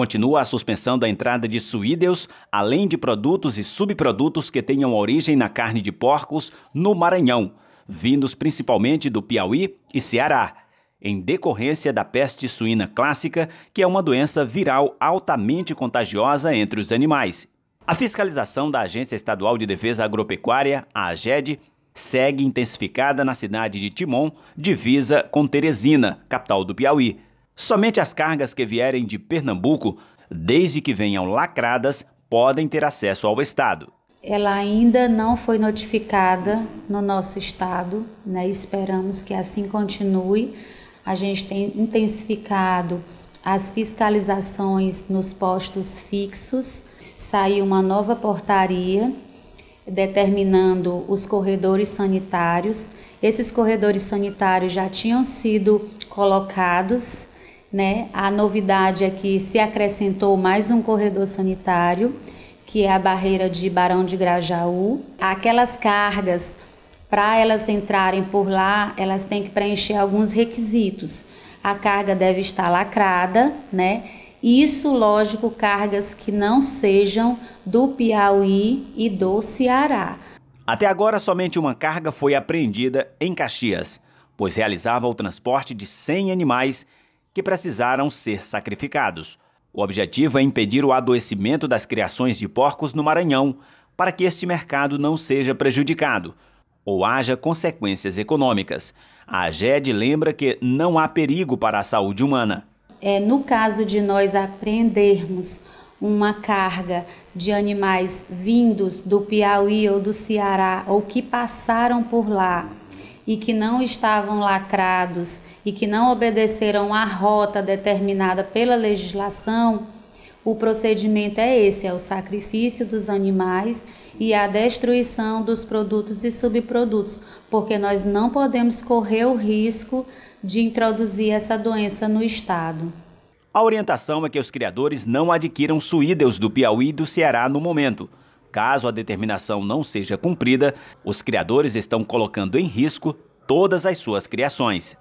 Continua a suspensão da entrada de suídeos, além de produtos e subprodutos que tenham origem na carne de porcos no Maranhão, vindos principalmente do Piauí e Ceará, em decorrência da peste suína clássica, que é uma doença viral altamente contagiosa entre os animais. A fiscalização da Agência Estadual de Defesa Agropecuária, a AGED, segue intensificada na cidade de Timon, divisa com Teresina, capital do Piauí Somente as cargas que vierem de Pernambuco, desde que venham lacradas, podem ter acesso ao Estado. Ela ainda não foi notificada no nosso estado, né? esperamos que assim continue. A gente tem intensificado as fiscalizações nos postos fixos, saiu uma nova portaria determinando os corredores sanitários. Esses corredores sanitários já tinham sido colocados né? A novidade é que se acrescentou mais um corredor sanitário, que é a barreira de Barão de Grajaú. Aquelas cargas, para elas entrarem por lá, elas têm que preencher alguns requisitos. A carga deve estar lacrada, né? Isso, lógico, cargas que não sejam do Piauí e do Ceará. Até agora, somente uma carga foi apreendida em Caxias, pois realizava o transporte de 100 animais que precisaram ser sacrificados. O objetivo é impedir o adoecimento das criações de porcos no Maranhão, para que este mercado não seja prejudicado ou haja consequências econômicas. A AGED lembra que não há perigo para a saúde humana. É, no caso de nós apreendermos uma carga de animais vindos do Piauí ou do Ceará ou que passaram por lá e que não estavam lacrados e que não obedeceram à rota determinada pela legislação, o procedimento é esse: é o sacrifício dos animais e a destruição dos produtos e subprodutos, porque nós não podemos correr o risco de introduzir essa doença no Estado. A orientação é que os criadores não adquiram suídeos do Piauí e do Ceará no momento. Caso a determinação não seja cumprida, os criadores estão colocando em risco todas as suas criações.